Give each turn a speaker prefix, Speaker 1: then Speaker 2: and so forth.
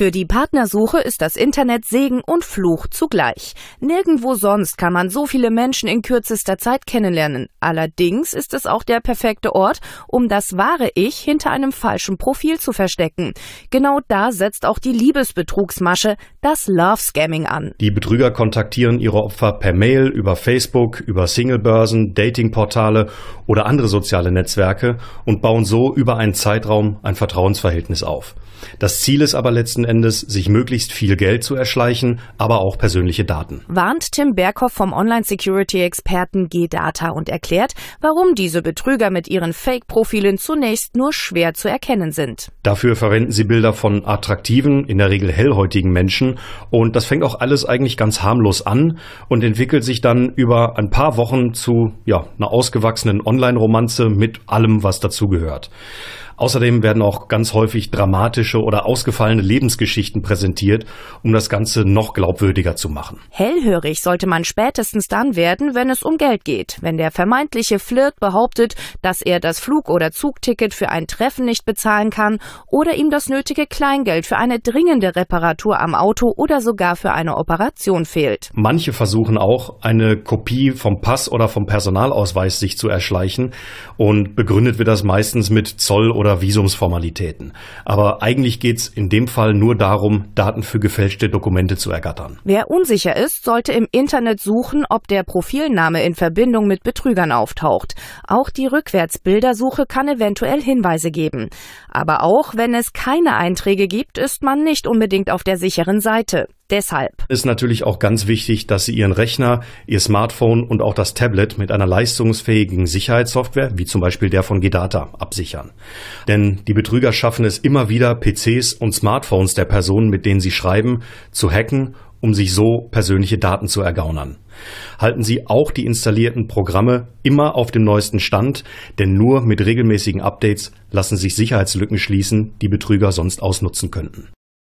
Speaker 1: Für die Partnersuche ist das Internet Segen und Fluch zugleich. Nirgendwo sonst kann man so viele Menschen in kürzester Zeit kennenlernen. Allerdings ist es auch der perfekte Ort, um das wahre Ich hinter einem falschen Profil zu verstecken. Genau da setzt auch die Liebesbetrugsmasche, das Love Scamming an.
Speaker 2: Die Betrüger kontaktieren ihre Opfer per Mail, über Facebook, über Singlebörsen, Datingportale oder andere soziale Netzwerke und bauen so über einen Zeitraum ein Vertrauensverhältnis auf. Das Ziel ist aber letzten Endes, sich möglichst viel Geld zu erschleichen, aber auch persönliche Daten.
Speaker 1: Warnt Tim Berghoff vom Online-Security-Experten G-Data und erklärt, warum diese Betrüger mit ihren Fake-Profilen zunächst nur schwer zu erkennen sind.
Speaker 2: Dafür verwenden sie Bilder von attraktiven, in der Regel hellhäutigen Menschen und das fängt auch alles eigentlich ganz harmlos an und entwickelt sich dann über ein paar Wochen zu ja, einer ausgewachsenen Online-Romanze mit allem, was dazugehört. Außerdem werden auch ganz häufig dramatische oder ausgefallene Lebensgeschichten präsentiert, um das Ganze noch glaubwürdiger zu machen.
Speaker 1: Hellhörig sollte man spätestens dann werden, wenn es um Geld geht. Wenn der vermeintliche Flirt behauptet, dass er das Flug- oder Zugticket für ein Treffen nicht bezahlen kann oder ihm das nötige Kleingeld für eine dringende Reparatur am Auto oder sogar für eine Operation fehlt.
Speaker 2: Manche versuchen auch, eine Kopie vom Pass oder vom Personalausweis sich zu erschleichen und begründet wird das meistens mit Zoll oder oder Visumsformalitäten. Aber eigentlich geht es in dem Fall nur darum, Daten für gefälschte Dokumente zu ergattern.
Speaker 1: Wer unsicher ist, sollte im Internet suchen, ob der Profilname in Verbindung mit Betrügern auftaucht. Auch die Rückwärtsbildersuche kann eventuell Hinweise geben. Aber auch wenn es keine Einträge gibt, ist man nicht unbedingt auf der sicheren Seite deshalb.
Speaker 2: Ist natürlich auch ganz wichtig, dass Sie Ihren Rechner, Ihr Smartphone und auch das Tablet mit einer leistungsfähigen Sicherheitssoftware, wie zum Beispiel der von GData, absichern. Denn die Betrüger schaffen es immer wieder, PCs und Smartphones der Personen, mit denen sie schreiben, zu hacken um sich so persönliche Daten zu ergaunern. Halten Sie auch die installierten Programme immer auf dem neuesten Stand, denn nur mit regelmäßigen Updates lassen sich Sicherheitslücken schließen, die Betrüger sonst ausnutzen könnten.